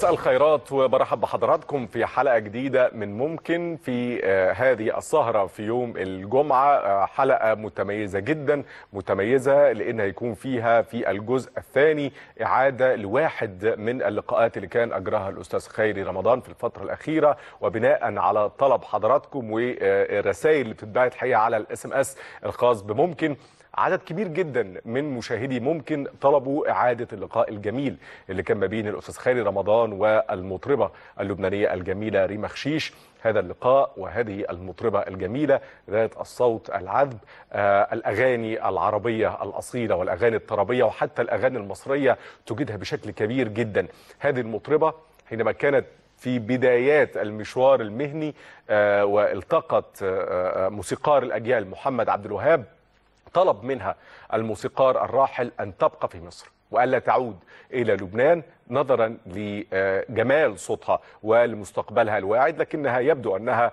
مساء الخيرات وبرحب بحضراتكم في حلقة جديدة من ممكن في آه، هذه السهرة في يوم الجمعة آه، حلقة متميزة جدا متميزة لأن هيكون فيها في الجزء الثاني إعادة لواحد من اللقاءات اللي كان أجراها الأستاذ خيري رمضان في الفترة الأخيرة وبناء على طلب حضراتكم والرسائل اللي بتتبعت حقيقة على الاس ام اس الخاص بممكن عدد كبير جدا من مشاهدي ممكن طلبوا إعادة اللقاء الجميل اللي كان ما بين الأستاذ خالي رمضان والمطربة اللبنانية الجميلة ريما خشيش هذا اللقاء وهذه المطربة الجميلة ذات الصوت العذب آه الأغاني العربية الأصيلة والأغاني الطربية وحتى الأغاني المصرية تجدها بشكل كبير جدا هذه المطربة حينما كانت في بدايات المشوار المهني آه والتقت آه, آه، موسيقار الأجيال محمد عبد الوهاب طلب منها الموسيقار الراحل أن تبقى في مصر وألا تعود إلى لبنان نظرا لجمال صوتها ولمستقبلها الواعد لكنها يبدو أنها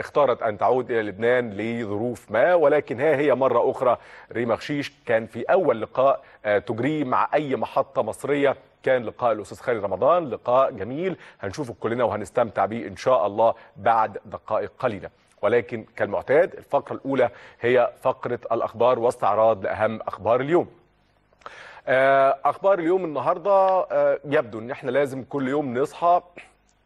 اختارت أن تعود إلى لبنان لظروف ما ولكن ها هي مرة أخرى ريما خشيش كان في أول لقاء تجريه مع أي محطة مصرية كان لقاء الأستاذ خالد رمضان لقاء جميل هنشوفه كلنا وهنستمتع به إن شاء الله بعد دقائق قليلة ولكن كالمعتاد الفقرة الأولى هي فقرة الأخبار واستعراض لأهم أخبار اليوم آه، أخبار اليوم النهاردة آه، يبدو أن احنا لازم كل يوم نصحى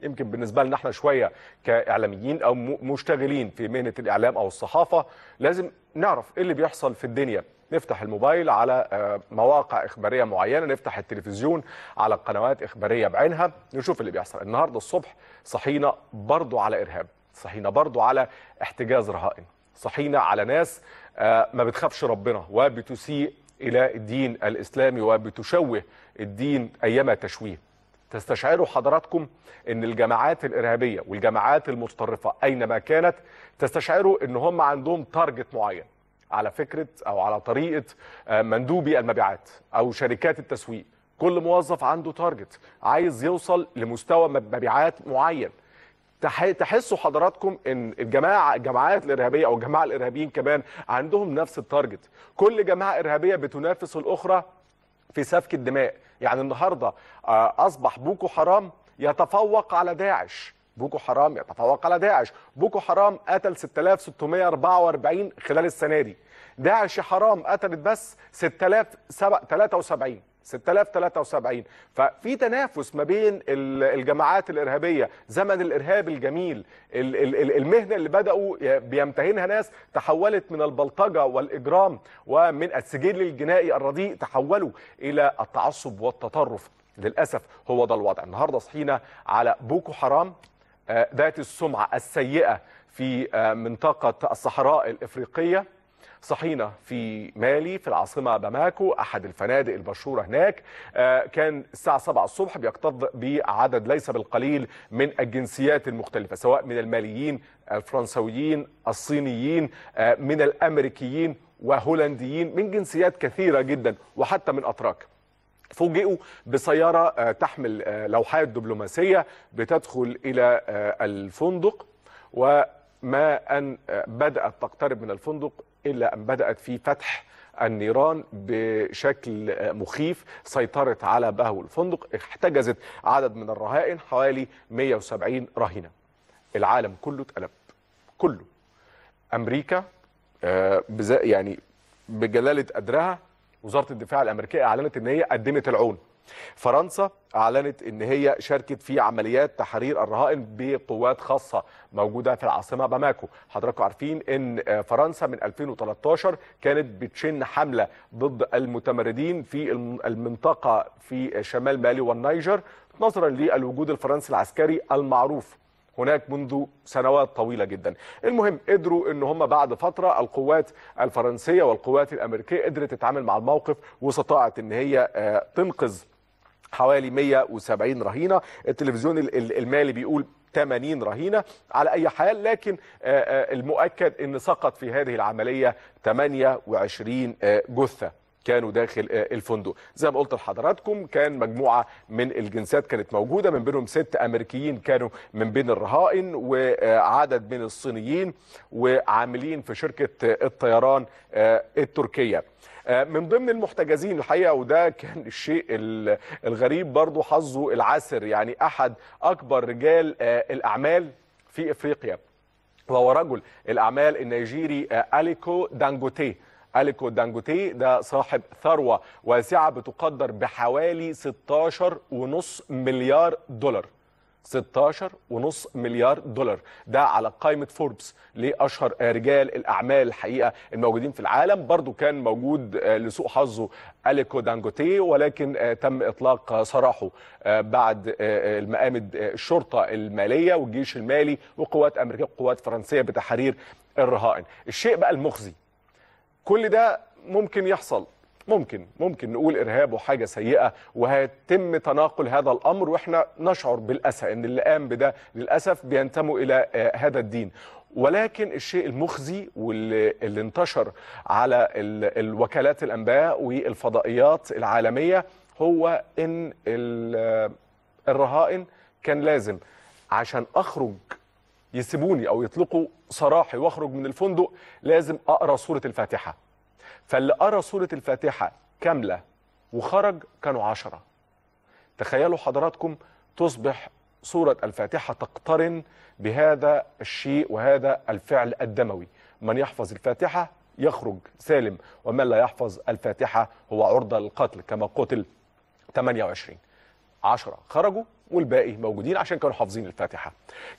يمكن بالنسبة لنا احنا شوية كإعلاميين أو مشتغلين في مهنة الإعلام أو الصحافة لازم نعرف إيه اللي بيحصل في الدنيا نفتح الموبايل على آه، مواقع إخبارية معينة نفتح التلفزيون على قنوات إخبارية بعينها نشوف اللي بيحصل النهاردة الصبح صحينا برضو على إرهاب صحينا برضو على احتجاز رهائن صحينا على ناس آه، ما بتخافش ربنا وبتسيء إلى الدين الإسلامي وبتشوه الدين أيما تشويه تستشعروا حضراتكم أن الجماعات الإرهابية والجماعات المتطرفة أينما كانت تستشعروا أن هم عندهم تارجت معين على فكرة أو على طريقة آه، مندوبي المبيعات أو شركات التسويق كل موظف عنده تارجت عايز يوصل لمستوى مبيعات معين تحسوا حضراتكم ان الجماعه الجماعات الارهابيه او الجماعه الارهابيين كمان عندهم نفس التارجت كل جماعه ارهابيه بتنافس الاخرى في سفك الدماء يعني النهارده آه، اصبح بوكو حرام يتفوق على داعش بوكو حرام يتفوق على داعش بوكو حرام قتل 6644 خلال السنه دي داعش حرام قتلت بس 6073 6073 ففي تنافس ما بين الجماعات الارهابيه زمن الارهاب الجميل المهنه اللي بداوا بيمتهنها ناس تحولت من البلطجه والاجرام ومن السجل الجنائي الرديء تحولوا الى التعصب والتطرف للاسف هو ده الوضع النهارده صحينا على بوكو حرام آه، ذات السمعه السيئه في آه، منطقه الصحراء الافريقيه صحينا في مالي في العاصمة باماكو أحد الفنادق المشهورة هناك آه، كان الساعة 7 الصبح بيكتظ بعدد ليس بالقليل من الجنسيات المختلفة سواء من الماليين الفرنسويين الصينيين آه، من الأمريكيين وهولنديين من جنسيات كثيرة جدا وحتى من أتراك فوجئوا بسيارة آه، تحمل لوحات دبلوماسية بتدخل إلى الفندق وما أن بدأت تقترب من الفندق إلا أن بدأت في فتح النيران بشكل مخيف سيطرت على بهو الفندق احتجزت عدد من الرهائن حوالي 170 رهينة العالم كله اتقلب كله امريكا آه، يعني بجلاله قدرها وزاره الدفاع الامريكيه اعلنت ان هي قدمت العون فرنسا اعلنت ان هي شاركت في عمليات تحرير الرهائن بقوات خاصه موجوده في العاصمه باماكو حضراتكم عارفين ان فرنسا من 2013 كانت بتشن حمله ضد المتمردين في المنطقه في شمال مالي والنيجر نظرا للوجود الفرنسي العسكري المعروف هناك منذ سنوات طويله جدا المهم قدروا ان هم بعد فتره القوات الفرنسيه والقوات الامريكيه قدرت تتعامل مع الموقف واستطاعت ان هي آه، تنقذ حوالي 170 رهينه التلفزيون المالي بيقول 80 رهينة على أي حال لكن آه، آه، المؤكد أن سقط في هذه العملية 28 جثة كانوا داخل آه، الفندق زي ما قلت لحضراتكم كان مجموعه من الجنسات كانت موجوده من بينهم ست امريكيين كانوا من بين الرهائن وعدد من الصينيين وعاملين في شركه آه، الطيران آه، التركيه من ضمن المحتجزين الحقيقه وده كان الشيء الغريب برضه حظه العسر يعني احد اكبر رجال الاعمال في افريقيا وهو رجل الاعمال النيجيري اليكو دانجوتيه أليكو دانجوتي ده صاحب ثروة واسعة بتقدر بحوالي 16.5 مليار دولار 16.5 مليار دولار ده على قائمة فوربس لأشهر رجال الأعمال الحقيقة الموجودين في العالم برضو كان موجود آه، لسوء حظه أليكو دانجوتي ولكن آه، تم إطلاق سراحه آه، بعد المقامد الشرطة المالية والجيش المالي وقوات أمريكية وقوات فرنسية بتحرير الرهائن الشيء بقى المخزي كل ده ممكن يحصل ممكن ممكن نقول ارهاب وحاجه سيئه وهيتم تناقل هذا الامر واحنا نشعر بالاسى ان اللي قام بده للاسف بينتموا الى آه، هذا الدين ولكن الشيء المخزي واللي انتشر على الوكالات الانباء والفضائيات العالميه هو ان آه، الرهائن كان لازم عشان اخرج يسيبوني او يطلقوا سراحي واخرج من الفندق لازم اقرا سوره الفاتحه فاللي قرا سوره الفاتحه كامله وخرج كانوا عشرة تخيلوا حضراتكم تصبح سوره الفاتحه تقترن بهذا الشيء وهذا الفعل الدموي من يحفظ الفاتحه يخرج سالم ومن لا يحفظ الفاتحه هو عرضه للقتل كما قتل 28 10 خرجوا والباقي موجودين عشان كانوا حافظين الفاتحه.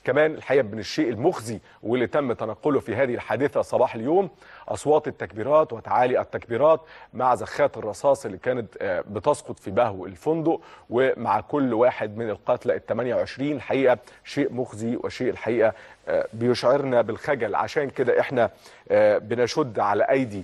كمان الحقيقه من الشيء المخزي واللي تم تنقله في هذه الحادثه صباح اليوم اصوات التكبيرات وتعالي التكبيرات مع زخات الرصاص اللي كانت آه، بتسقط في بهو الفندق ومع كل واحد من القتلى ال 28 الحقيقه شيء مخزي وشيء الحقيقه آه، بيشعرنا بالخجل عشان كده احنا آه، بنشد على ايدي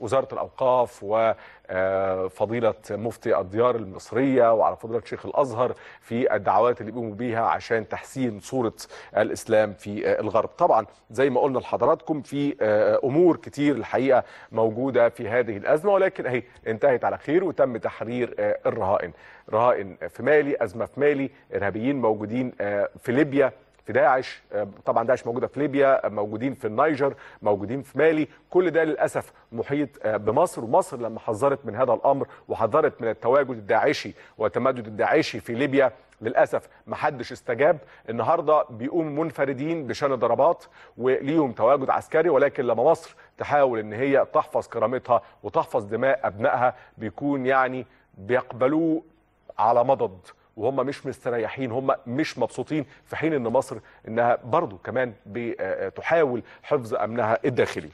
وزاره الاوقاف و آه، فضيله مفتي الديار المصريه وعلى فضيله شيخ الازهر في الدعوات اللي بيقوموا بيها عشان تحسين صوره الاسلام في آه، الغرب طبعا زي ما قلنا لحضراتكم في آه، امور كتير الحقيقه موجوده في هذه الازمه ولكن اهي انتهت على خير وتم تحرير الرهائن رهائن في مالي ازمه في مالي ارهابيين موجودين في ليبيا في داعش طبعا داعش موجوده في ليبيا موجودين في النيجر موجودين في مالي كل ده للاسف محيط آه، بمصر ومصر لما حذرت من هذا الامر وحذرت من التواجد الداعشي والتمدد الداعشي في ليبيا للاسف ما حدش استجاب النهارده بيقوم منفردين بشان ضربات وليهم تواجد عسكري ولكن لما مصر تحاول ان هي تحفظ كرامتها وتحفظ دماء ابنائها بيكون يعني بيقبلوه على مضض وهم مش مستريحين هم مش مبسوطين في حين ان مصر انها برضو كمان بتحاول آه، حفظ امنها الداخلي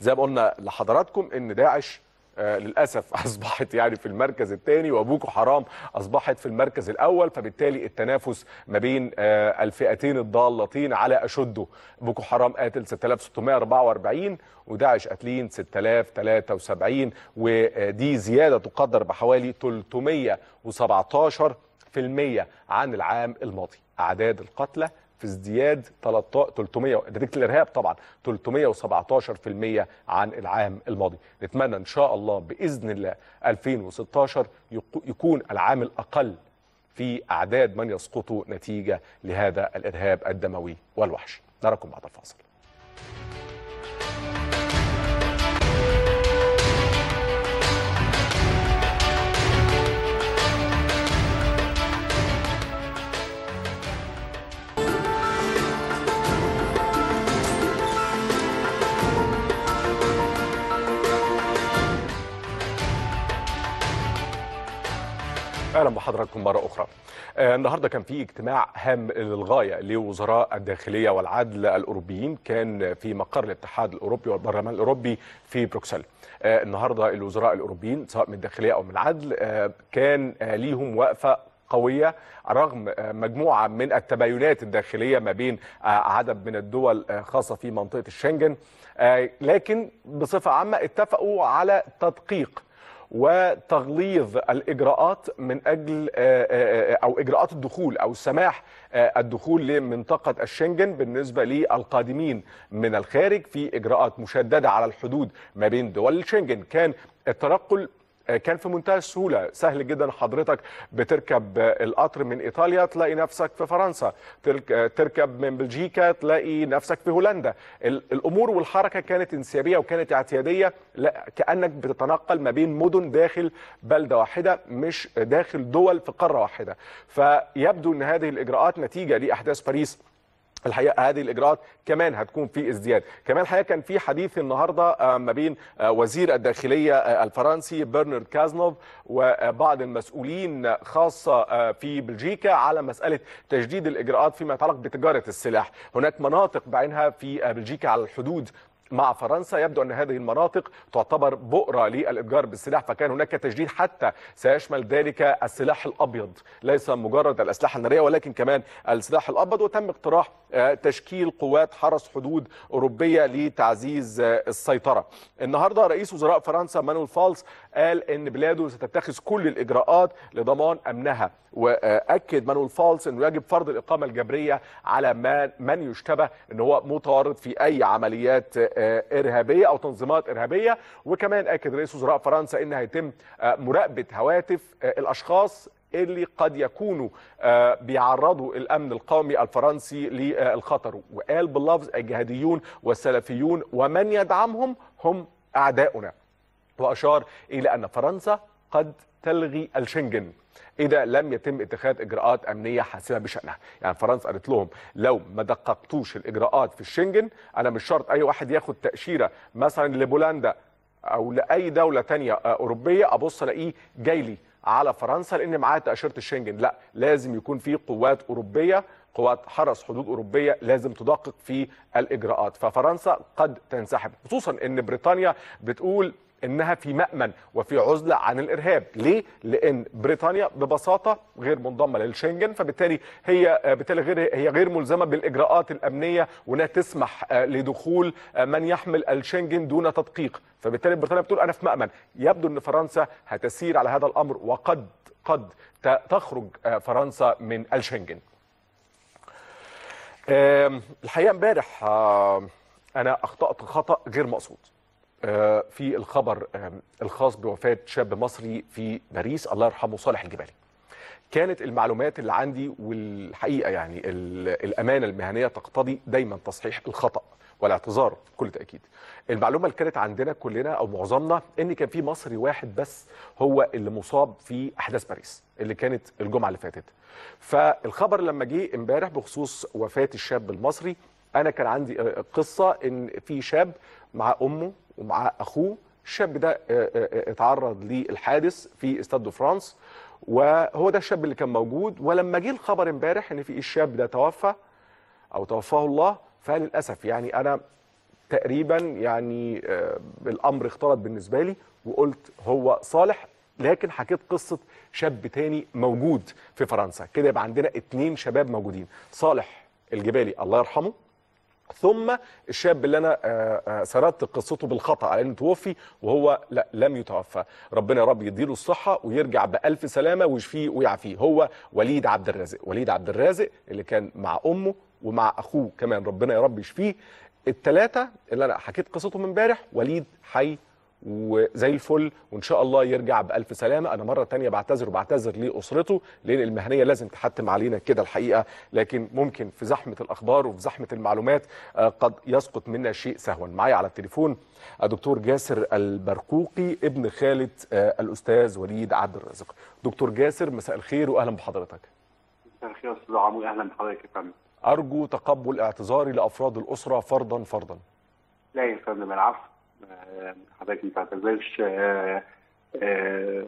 زي ما قلنا لحضراتكم ان داعش آه، للاسف اصبحت يعني في المركز الثاني وبوكو حرام اصبحت في المركز الاول فبالتالي التنافس ما بين آه، الفئتين الضالتين على اشده بوكو حرام قاتل 6644 وداعش قاتلين 6073 ودي زياده تقدر بحوالي 317% عن العام الماضي اعداد القتلى في ازدياد 300 نتيجه الارهاب طبعا 317% عن العام الماضي نتمنى ان شاء الله باذن الله 2016 يكون العام الاقل في اعداد من يسقطوا نتيجه لهذا الارهاب الدموي والوحشي نراكم بعد الفاصل اهلا بحضراتكم مره اخرى. آه، النهارده كان في اجتماع هام للغايه لوزراء الداخليه والعدل الاوروبيين كان في مقر الاتحاد الاوروبي والبرلمان الاوروبي في بروكسل. آه، النهارده الوزراء الاوروبيين سواء من الداخليه او من العدل آه، كان ليهم وقفه قوية رغم مجموعة من التباينات الداخلية ما بين عدد من الدول خاصة في منطقة الشنجن لكن بصفة عامة اتفقوا على تدقيق وتغليظ الاجراءات من اجل آه، آه، آه، او اجراءات الدخول او سماح الدخول لمنطقه الشنجن بالنسبه للقادمين من الخارج في اجراءات مشدده على الحدود ما بين دول الشنجن كان التنقل كان في منتهى السهوله سهل جدا حضرتك بتركب القطر من ايطاليا تلاقي نفسك في فرنسا تركب من بلجيكا تلاقي نفسك في هولندا الامور والحركه كانت انسيابيه وكانت اعتياديه لا كانك بتتنقل ما بين مدن داخل بلده واحده مش داخل دول في قاره واحده فيبدو ان هذه الاجراءات نتيجه لاحداث باريس الحقيقه هذه الاجراءات كمان هتكون في ازدياد كمان الحقيقه كان في حديث النهارده آه، ما بين آه، وزير الداخليه آه، الفرنسي برنارد كازنوف وبعض المسؤولين خاصه في بلجيكا على مساله تجديد الاجراءات فيما يتعلق بتجاره السلاح هناك مناطق بعينها في بلجيكا على الحدود مع فرنسا يبدو أن هذه المناطق تعتبر بؤرة للإتجار بالسلاح فكان هناك تجديد حتى سيشمل ذلك السلاح الأبيض ليس مجرد الأسلحة النارية ولكن كمان السلاح الأبيض وتم اقتراح آه، تشكيل قوات حرس حدود أوروبية لتعزيز آه، السيطرة النهاردة رئيس وزراء فرنسا مانويل فالس قال ان بلاده ستتخذ كل الاجراءات لضمان امنها واكد مانويل فالس انه يجب فرض الاقامه الجبريه على من يشتبه ان هو متورط في اي عمليات آه، ارهابيه او تنظيمات ارهابيه وكمان اكد رئيس وزراء فرنسا ان هيتم آه، مراقبه هواتف آه، الاشخاص اللي قد يكونوا بيعرضوا الامن القومي الفرنسي للخطر وقال باللفظ الجهاديون والسلفيون ومن يدعمهم هم اعداؤنا وأشار إلى أن فرنسا قد تلغي الشنجن اذا لم يتم اتخاذ اجراءات امنيه حاسمه بشانها يعني فرنسا قالت لهم لو ما دققتوش الاجراءات في الشنجن انا مش شرط اي واحد ياخد تاشيره مثلا لبولندا او لاي دوله تانية آه، اوروبيه ابص الاقيه جاي لي على فرنسا لان معاه تاشيره الشنجن لا لازم يكون في قوات اوروبيه قوات حرس حدود اوروبيه لازم تدقق في الاجراءات ففرنسا قد تنسحب خصوصا ان بريطانيا بتقول انها في مامن وفي عزله عن الارهاب ليه لان بريطانيا ببساطه غير منضمه للشنجن فبالتالي هي بالتالي غير هي غير ملزمه بالاجراءات الامنيه وانها تسمح آه، لدخول آه، من يحمل الشنجن دون تدقيق فبالتالي بريطانيا بتقول انا في مامن يبدو ان فرنسا هتسير على هذا الامر وقد قد تخرج آه، فرنسا من الشنجن الحقيقه امبارح انا اخطات خطا غير مقصود آه، في الخبر آه، الخاص بوفاة شاب مصري في باريس الله يرحمه صالح الجبالي كانت المعلومات اللي عندي والحقيقة يعني الأمانة المهنية تقتضي دايما تصحيح الخطأ والاعتذار بكل تأكيد المعلومة اللي كانت عندنا كلنا أو معظمنا أن كان في مصري واحد بس هو اللي مصاب في أحداث باريس اللي كانت الجمعة اللي فاتت فالخبر لما جه امبارح بخصوص وفاة الشاب المصري أنا كان عندي آه، قصة أن في شاب مع أمه ومع اخوه الشاب ده آه، آه، آه، اتعرض للحادث في استاد دو فرانس وهو ده الشاب اللي كان موجود ولما جه الخبر امبارح ان في الشاب ده توفى او توفاه الله فللاسف يعني انا تقريبا يعني الامر اختلط بالنسبه لي وقلت هو صالح لكن حكيت قصه شاب تاني موجود في فرنسا كده يبقى عندنا اتنين شباب موجودين صالح الجبالي الله يرحمه ثم الشاب اللي انا آه، آه، سردت قصته بالخطا على انه توفي وهو لا لم يتوفى ربنا يا رب يديله الصحه ويرجع بالف سلامه ويشفيه ويعافيه هو وليد عبد الرازق وليد عبد الرازق اللي كان مع امه ومع اخوه كمان ربنا يا رب يشفيه الثلاثه اللي انا حكيت قصتهم امبارح وليد حي وزي الفل وان شاء الله يرجع بالف سلامه انا مره تانية بعتذر وبعتذر لاسرته لان المهنيه لازم تحتم علينا كده الحقيقه لكن ممكن في زحمه الاخبار وفي زحمه المعلومات آه، قد يسقط منا شيء سهوا معايا على التليفون الدكتور آه، جاسر البرقوقي ابن خاله آه، الاستاذ وليد عبد الرازق دكتور جاسر مساء الخير واهلا بحضرتك مساء الخير استاذ عمو اهلا بحضرتك يا فندم ارجو تقبل اعتذاري لافراد الاسره فرضا فرضا لا يا فندم العفو حضرتك ما تعتذرش آه، آه،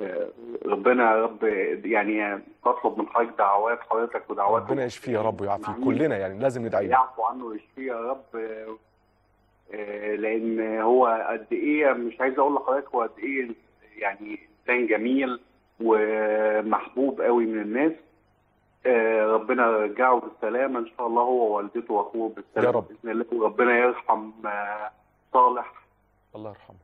آه، ربنا يا رب يعني بطلب من حضرتك دعوات حضرتك ودعوات ربنا يشفيه يا رب ويعافيه كلنا يعني لازم ندعي له يعفو عنه ويشفيه يا رب لان هو قد ايه مش عايز اقول لحضرتك هو قد ايه يعني انسان جميل ومحبوب قوي من الناس ربنا يرجعه بالسلامه ان شاء الله هو ووالدته واخوه بالسلامه يا رب باذن الله وربنا يرحم صالح الله يرحمه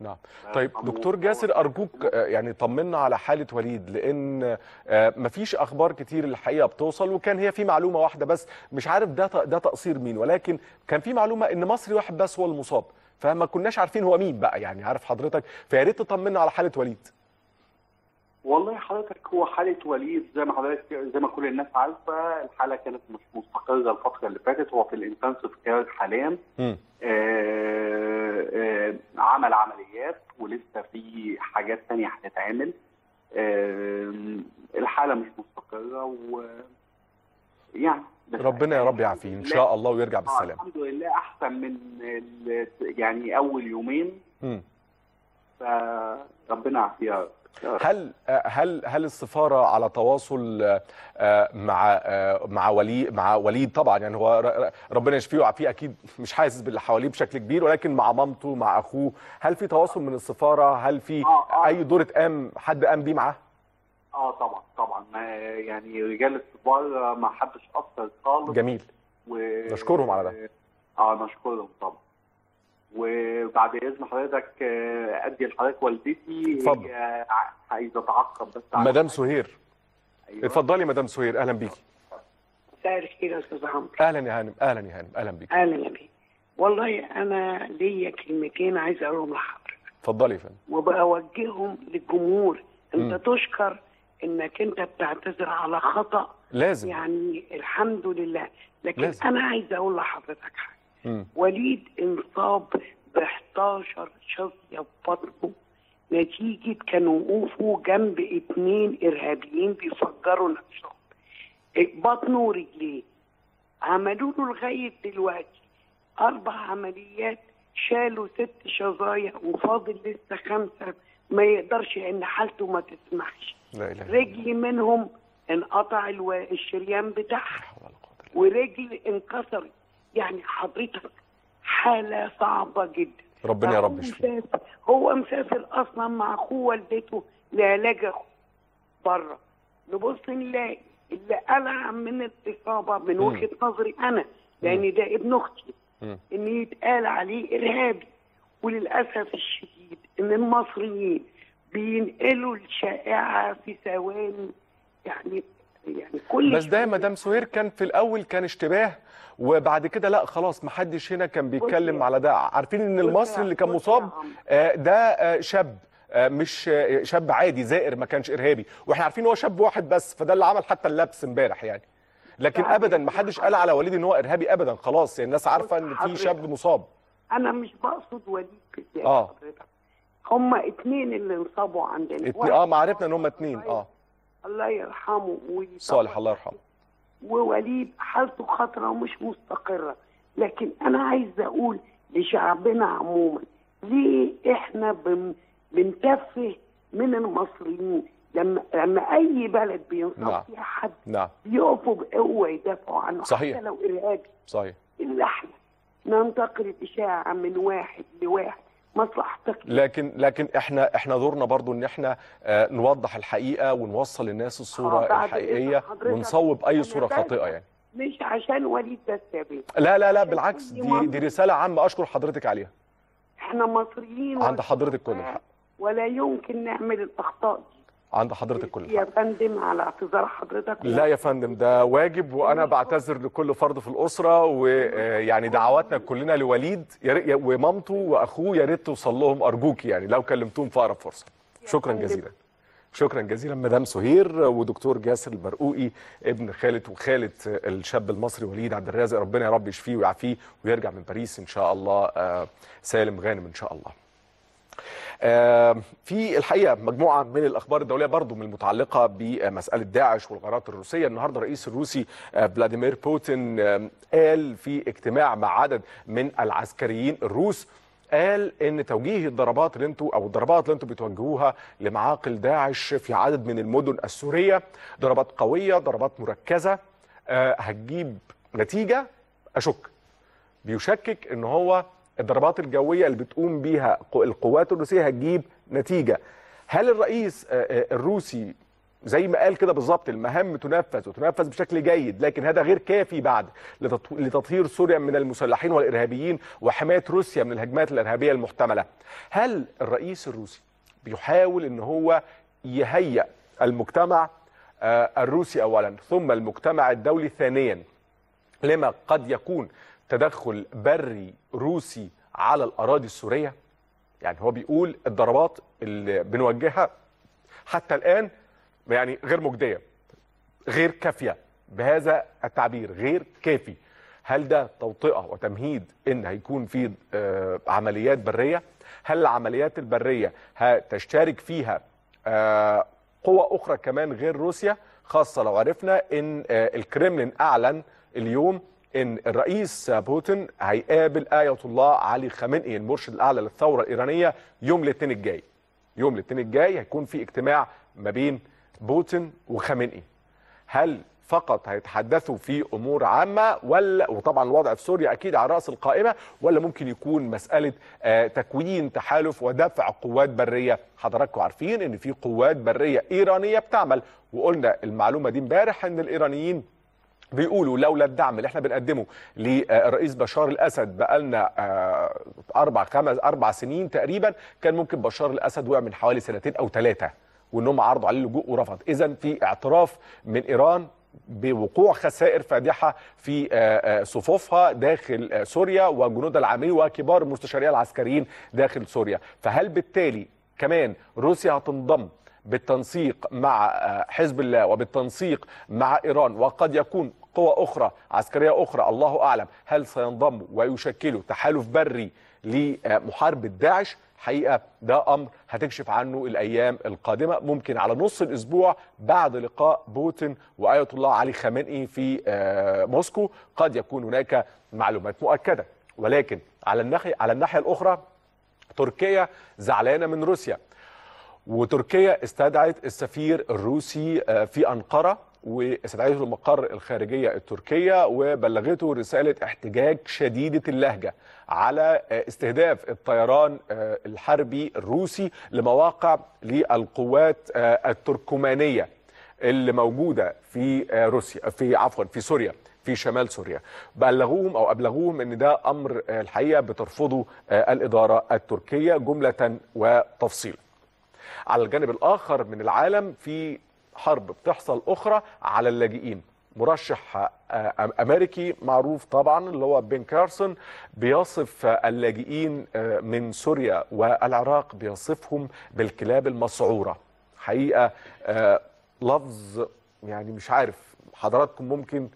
نعم آه، طيب دكتور جاسر ارجوك آه، يعني طمنا على حاله وليد لان آه، مفيش اخبار كتير الحقيقه بتوصل وكان هي في معلومه واحده بس مش عارف ده ده تقصير مين ولكن كان في معلومه ان مصري واحد بس هو المصاب فما كناش عارفين هو مين بقى يعني عارف حضرتك فيا ريت تطمنا على حاله وليد والله حضرتك هو حاله وليد زي ما حضرتك زي ما كل الناس عارفه الحاله كانت مش مستقره الفتره اللي فاتت هو في الانتنسيف كير حاليا آه آه عمل عمليات ولسه في حاجات تانية هتتعمل آه الحاله مش مستقره و يعني ربنا يا رب يعافيه ان شاء الله ويرجع بالسلامه آه، الحمد لله احسن من يعني اول يومين فربنا يعافيه نعم. هل هل هل السفاره على تواصل آه، مع آه، مع ولي مع وليد طبعا يعني هو ربنا يشفيه ويعافيه اكيد مش حاسس باللي حواليه بشكل كبير ولكن مع مامته مع اخوه هل في تواصل من السفاره هل في آه، اي دور اتقام حد قام بيه معاه؟ اه طبعا طبعا يعني رجال السفاره ما حدش اثر خالص جميل و... نشكرهم على ده اه نشكرهم طبعا وبعد اذن حضرتك آه، ادي لحضرتك والدتي اتفضل هي عايزه تعقب بس مدام سهير أيوة. اتفضلي مدام سهير اهلا بيكي مساء الخير يا استاذ عمرو اهلا يا هانم اهلا يا هانم اهلا بيكي اهلا بيك والله انا ليا كلمتين عايز اقولهم لحضرتك اتفضلي يا فندم وبوجههم للجمهور انت م. تشكر انك انت بتعتذر على خطا لازم يعني الحمد لله لكن لازم. انا عايز اقول لحضرتك حاجه وليد انصاب ب 11 شظيه في بطنه نتيجة كان وقوفه جنب اتنين إرهابيين بيفجروا نفسهم بطنه ورجليه عملوا له لغاية دلوقتي أربع عمليات شالوا ست شظايا وفاضل لسه خمسة ما يقدرش إن حالته ما تسمحش لا إله رجل منهم انقطع الشريان بتاعها ورجل انكسرت يعني حضرتك حاله صعبه جدا ربنا يا رب هو مسافر اصلا مع اخوه والدته لعلاج اخوه بره نبص نلاقي اللي قلع من الاصابه من وجهه نظري انا لان ده ابن اختي ان يتقال عليه ارهابي وللاسف الشديد ان المصريين بينقلوا الشائعه في ثواني يعني يعني كل بس ده يا مدام سهير كان في الاول كان اشتباه وبعد كده لا خلاص ما حدش هنا كان بيتكلم على ده عارفين ان المصري اللي كان مصاب آه، ده آه، شاب آه، مش شاب عادي زائر ما كانش ارهابي واحنا عارفين هو شاب واحد بس فده اللي عمل حتى اللبس امبارح يعني لكن يعني ابدا ما حدش قال على وليد ان هو ارهابي ابدا خلاص يعني الناس عارفه ان في شاب مصاب انا مش بقصد وليد كده اه هما اتنين اللي انصابوا عندنا اه ما عرفنا ان هما اتنين اه الله يرحمه ويطلع. صالح الله يرحمه ووليد حالته خطرة ومش مستقرة لكن أنا عايز أقول لشعبنا عموما ليه إحنا بن... بنتفه من المصريين لما لما اي بلد بينصف نعم. فيها حد نعم. يقفوا بقوه يدافعوا عنه صحيح. حتى لو ارهابي صحيح الا احنا ننتقل الاشاعه من واحد لواحد مصلحتك لكن لكن احنا احنا دورنا برضو ان احنا آه نوضح الحقيقه ونوصل للناس الصوره الحقيقيه ونصوب اي صوره خاطئه يعني مش عشان وليد دسابي لا لا لا بالعكس دي دي رساله عامه اشكر حضرتك عليها احنا مصريين عند حضرتك كل الحق ولا يمكن نعمل الاخطاء دي عند حضرتك كل حاجة. يا فندم على اعتذار حضرتك لا يا فندم ده واجب وانا بعتذر لكل فرد في الاسره ويعني دعواتنا كلنا لوليد ومامته واخوه يا ريت توصل لهم ارجوك يعني لو كلمتهم في اقرب فرصه شكرا جزيلا شكرا جزيلا مدام سهير ودكتور جاسر البرقوقي ابن خاله وخاله الشاب المصري وليد عبد الرازق ربنا يا رب يشفيه ويعافيه ويرجع من باريس ان شاء الله آه، سالم غانم ان شاء الله آه، في الحقيقه مجموعه من الاخبار الدوليه برضو من المتعلقه بمساله داعش والغارات الروسيه النهارده الرئيس الروسي آه، فلاديمير بوتين آه، قال في اجتماع مع عدد من العسكريين الروس قال ان توجيه الضربات اللي انتوا او الضربات اللي انتوا بتوجهوها لمعاقل داعش في عدد من المدن السوريه ضربات قويه ضربات مركزه هتجيب نتيجه اشك بيشكك ان هو الضربات الجويه اللي بتقوم بيها القوات الروسيه هتجيب نتيجه هل الرئيس آه، آه، الروسي زي ما قال كده بالظبط المهام تنفذ وتنفذ بشكل جيد لكن هذا غير كافي بعد لتطهير سوريا من المسلحين والارهابيين وحمايه روسيا من الهجمات الارهابيه المحتمله. هل الرئيس الروسي بيحاول ان هو يهيئ المجتمع آه، الروسي اولا ثم المجتمع الدولي ثانيا لما قد يكون تدخل بري روسي على الأراضي السورية يعني هو بيقول الضربات اللي بنوجهها حتى الآن يعني غير مجدية غير كافية بهذا التعبير غير كافي هل ده توطئة وتمهيد ان هيكون في آه، عمليات برية هل العمليات البرية هتشترك فيها آه، قوى أخرى كمان غير روسيا خاصة لو عرفنا ان آه، الكريملين أعلن اليوم ان الرئيس بوتين هيقابل ايه الله علي خامنئي المرشد الاعلى للثوره الايرانيه يوم الاثنين الجاي يوم الاثنين الجاي هيكون في اجتماع ما بين بوتين وخامنئي هل فقط هيتحدثوا في امور عامه ولا وطبعا الوضع في سوريا اكيد على راس القائمه ولا ممكن يكون مساله آه، تكوين تحالف ودفع قوات بريه حضراتكم عارفين ان في قوات بريه ايرانيه بتعمل وقلنا المعلومه دي امبارح ان الايرانيين بيقولوا لولا الدعم اللي احنا بنقدمه للرئيس بشار الاسد بقالنا آه، اربع خمس اربع سنين تقريبا كان ممكن بشار الاسد وقع من حوالي سنتين او ثلاثه وانهم عرضوا عليه اللجوء ورفض اذا في اعتراف من ايران بوقوع خسائر فادحه في آه، آه، صفوفها داخل سوريا وجنودها العاملين وكبار المستشارين العسكريين داخل سوريا فهل بالتالي كمان روسيا هتنضم بالتنسيق مع آه، حزب الله وبالتنسيق مع إيران وقد يكون قوى أخرى عسكرية أخرى الله أعلم هل سينضم ويشكلوا تحالف بري لمحاربة داعش حقيقة ده أمر هتكشف عنه الأيام القادمة ممكن على نص الأسبوع بعد لقاء بوتين وآية الله علي خامنئي في آه، موسكو قد يكون هناك معلومات مؤكدة ولكن على الناحية على الناحية الأخرى تركيا زعلانة من روسيا وتركيا استدعت السفير الروسي آه، في أنقرة واستدعته المقر الخارجية التركية وبلغته رسالة احتجاج شديدة اللهجة على آه، استهداف الطيران آه، الحربي الروسي لمواقع للقوات التركمانية اللي موجودة في روسيا في عفوا في سوريا في شمال سوريا بلغوهم او ابلغوهم ان ده امر الحقيقه بترفضه الاداره التركيه جمله وتفصيلا على الجانب الآخر من العالم في حرب بتحصل أخرى على اللاجئين مرشح آه، امريكي معروف طبعا اللي هو بين كارسون بيصف اللاجئين آه، من سوريا والعراق بيصفهم بالكلاب المسعوره حقيقه آه، لفظ يعني مش عارف حضراتكم ممكن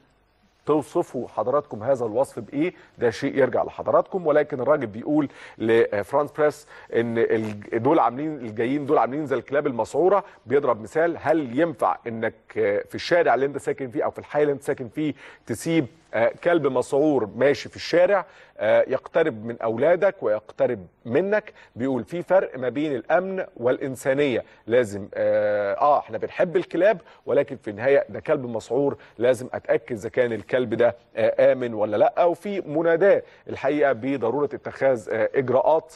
توصفوا حضراتكم هذا الوصف بايه ده شيء يرجع لحضراتكم ولكن الراجل بيقول لفرانس بريس ان دول عاملين الجايين دول عاملين زي الكلاب المسعوره بيضرب مثال هل ينفع انك في الشارع اللي انت ساكن فيه او في الحي اللي انت ساكن فيه تسيب آه، كلب مسعور ماشي في الشارع آه، يقترب من أولادك ويقترب منك بيقول في فرق ما بين الأمن والإنسانية لازم آه, آه، احنا بنحب الكلاب ولكن في النهاية ده كلب مسعور لازم أتأكد إذا كان الكلب ده آمن ولا لأ وفي مناداة الحقيقة بضرورة اتخاذ إجراءات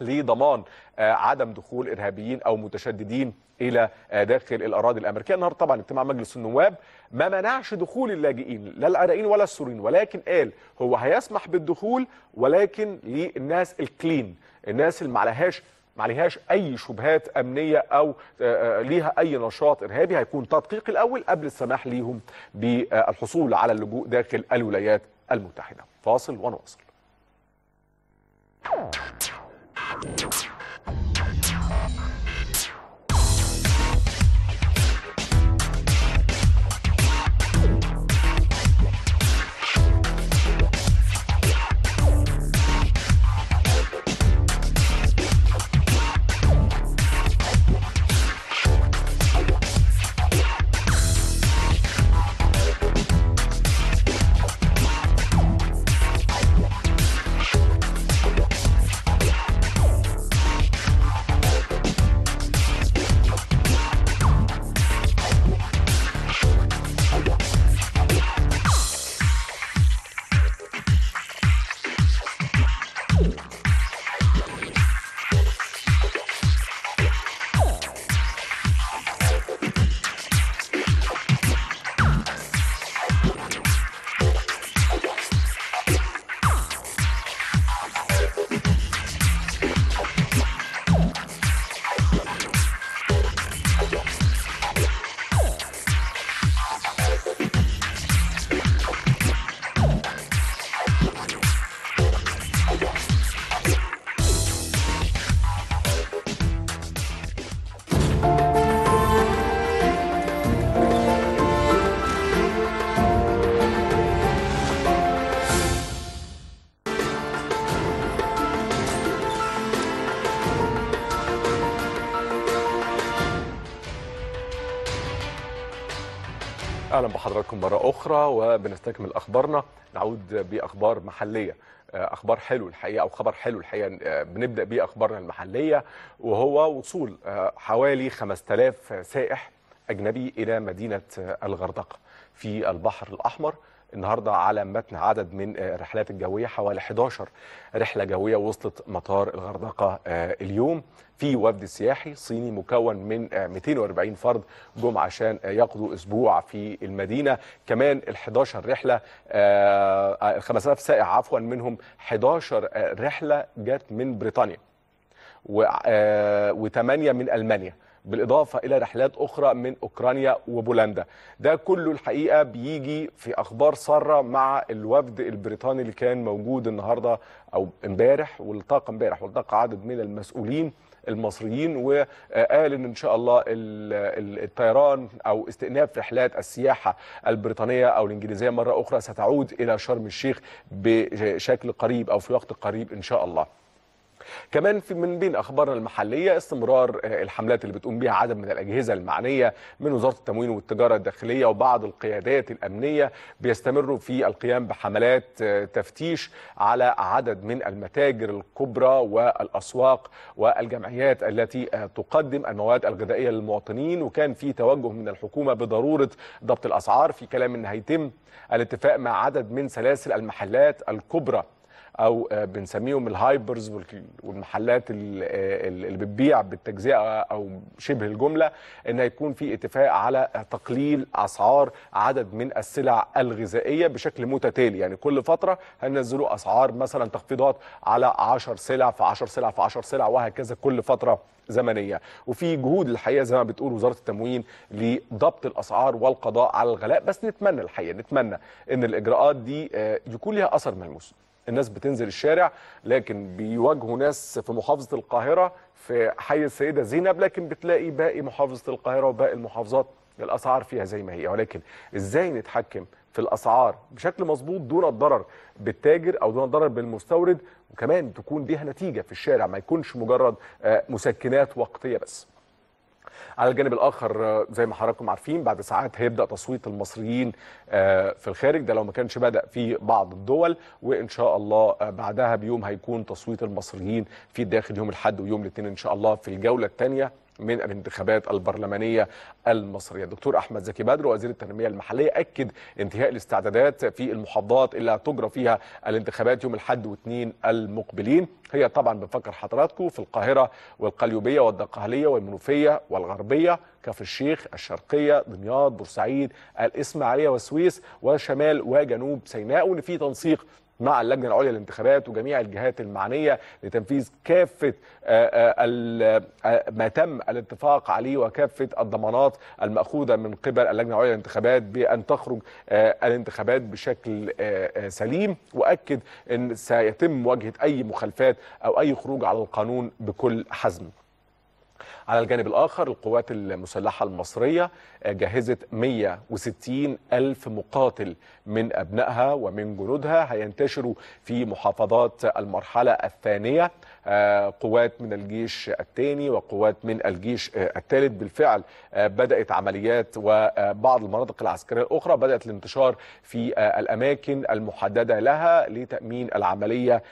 لضمان آه، عدم دخول ارهابيين او متشددين الى آه، داخل الاراضي الامريكيه النهارده طبعا اجتماع مجلس النواب ما منعش دخول اللاجئين لا العراقيين ولا السوريين ولكن قال هو هيسمح بالدخول ولكن للناس الكلين الناس اللي ما عليهاش ما عليهاش اي شبهات امنيه او آه، ليها اي نشاط ارهابي هيكون تدقيق الاول قبل السماح ليهم بالحصول على اللجوء داخل الولايات المتحده فاصل ونواصل Yeah. اهلا بحضراتكم مره اخرى وبنستكمل اخبارنا نعود باخبار محليه آه، اخبار حلو الحقيقه او خبر حلو الحقيقه آه، بنبدا بيه اخبارنا المحليه وهو وصول آه، حوالي 5000 سائح اجنبي الى مدينه الغردقه في البحر الأحمر النهارده على متن عدد من آه، الرحلات الجويه حوالي 11 رحله جويه وصلت مطار الغردقه آه، اليوم في وفد سياحي صيني مكون من 240 آه، فرد جم عشان يقضوا اسبوع في المدينه كمان ال 11 رحله 5000 سائح عفوا منهم 11 رحله جت من بريطانيا و8 من المانيا بالاضافه الى رحلات اخرى من اوكرانيا وبولندا ده كله الحقيقه بيجي في اخبار ساره مع الوفد البريطاني اللي كان موجود النهارده او امبارح والتقى امبارح والتقى عدد من المسؤولين المصريين وقال ان ان شاء الله الطيران او استئناف رحلات السياحه البريطانيه او الانجليزيه مره اخرى ستعود الى شرم الشيخ بشكل قريب او في وقت قريب ان شاء الله كمان في من بين اخبارنا المحليه استمرار آه، الحملات اللي بتقوم بها عدد من الاجهزه المعنيه من وزاره التموين والتجاره الداخليه وبعض القيادات الامنيه بيستمروا في القيام بحملات آه، تفتيش على عدد من المتاجر الكبرى والاسواق والجمعيات التي آه، تقدم المواد الغذائيه للمواطنين وكان في توجه من الحكومه بضروره ضبط الاسعار في كلام ان هيتم الاتفاق مع عدد من سلاسل المحلات الكبرى او آه، بنسميهم الهايبرز والمحلات اللي بتبيع بالتجزئه او شبه الجمله ان يكون في اتفاق على تقليل اسعار عدد من السلع الغذائيه بشكل متتالي يعني كل فتره هننزلوا اسعار مثلا تخفيضات على 10 سلع في 10 سلع في 10 سلع وهكذا كل فتره زمنيه وفي جهود الحقيقه زي ما بتقول وزاره التموين لضبط الاسعار والقضاء على الغلاء بس نتمنى الحقيقه نتمنى ان الاجراءات دي آه، يكون لها اثر ملموس الناس بتنزل الشارع لكن بيواجهوا ناس في محافظه القاهره في حي السيده زينب لكن بتلاقي باقي محافظه القاهره وباقي المحافظات الاسعار فيها زي ما هي ولكن ازاي نتحكم في الاسعار بشكل مظبوط دون الضرر بالتاجر او دون الضرر بالمستورد وكمان تكون ليها نتيجه في الشارع ما يكونش مجرد آه، مسكنات وقتيه بس على الجانب الاخر زي ما حضراتكم عارفين بعد ساعات هيبدا تصويت المصريين آه، في الخارج ده لو ما كانش بدا في بعض الدول وان شاء الله آه، بعدها بيوم هيكون تصويت المصريين في الداخل يوم الاحد ويوم الاثنين ان شاء الله في الجوله الثانيه من الانتخابات البرلمانية المصرية الدكتور أحمد زكي بدر وزير التنمية المحلية أكد انتهاء الاستعدادات في المحافظات اللي هتجرى فيها الانتخابات يوم الحد واثنين المقبلين هي طبعا بنفكر حضراتكم في القاهرة والقليوبية والدقهلية والمنوفية والغربية كفر الشيخ الشرقية دمياط بورسعيد الإسماعيلية والسويس وشمال وجنوب سيناء وإن في تنسيق مع اللجنه العليا للانتخابات وجميع الجهات المعنيه لتنفيذ كافه آه، آه، آه، ما تم الاتفاق عليه وكافه الضمانات الماخوذه من قبل اللجنه العليا للانتخابات بان تخرج الانتخابات بشكل سليم واكد ان سيتم مواجهه اي مخالفات او اي خروج على القانون بكل حزم. على الجانب الآخر القوات المسلحة المصرية آه، جهزت 160 ألف مقاتل من أبنائها ومن جنودها هينتشروا في محافظات المرحلة الثانية آه، قوات من الجيش الثاني وقوات من الجيش آه، الثالث بالفعل بدأت عمليات وبعض المناطق العسكرية الأخرى بدأت الانتشار في الأماكن المحددة لها لتأمين العملية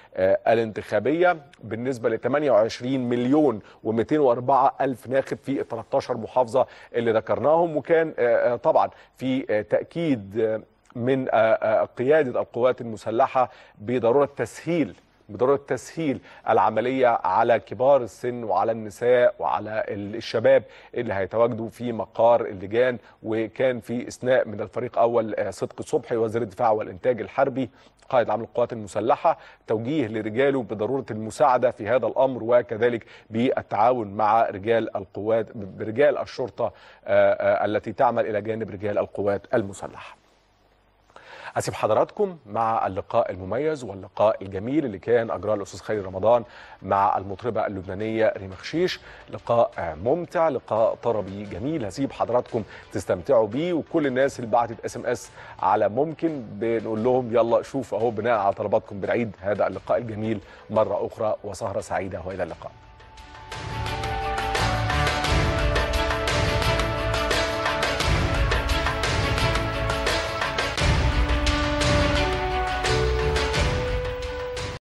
الانتخابية بالنسبة ل 28 مليون و204 ألف ناخب في 13 محافظة اللي ذكرناهم وكان آه، آه، طبعا في آه، تأكيد من قيادة القوات المسلحة بضرورة تسهيل بضروره تسهيل العمليه على كبار السن وعلى النساء وعلى الشباب اللي هيتواجدوا في مقار اللجان وكان في اثناء من الفريق اول آه، صدق صبحي وزير الدفاع والانتاج الحربي قائد عام القوات المسلحه توجيه لرجاله بضروره المساعده في هذا الامر وكذلك بالتعاون مع رجال القوات برجال الشرطه آه، آه، التي تعمل الى جانب رجال القوات المسلحه أسيب حضراتكم مع اللقاء المميز واللقاء الجميل اللي كان أجراه الأستاذ خير رمضان مع المطربة اللبنانية ريما خشيش لقاء ممتع لقاء طربي جميل هسيب حضراتكم تستمتعوا بيه وكل الناس اللي بعتت اس ام اس على ممكن بنقول لهم يلا شوف اهو بناء على طلباتكم بنعيد هذا اللقاء الجميل مرة أخرى وسهرة سعيدة وإلى اللقاء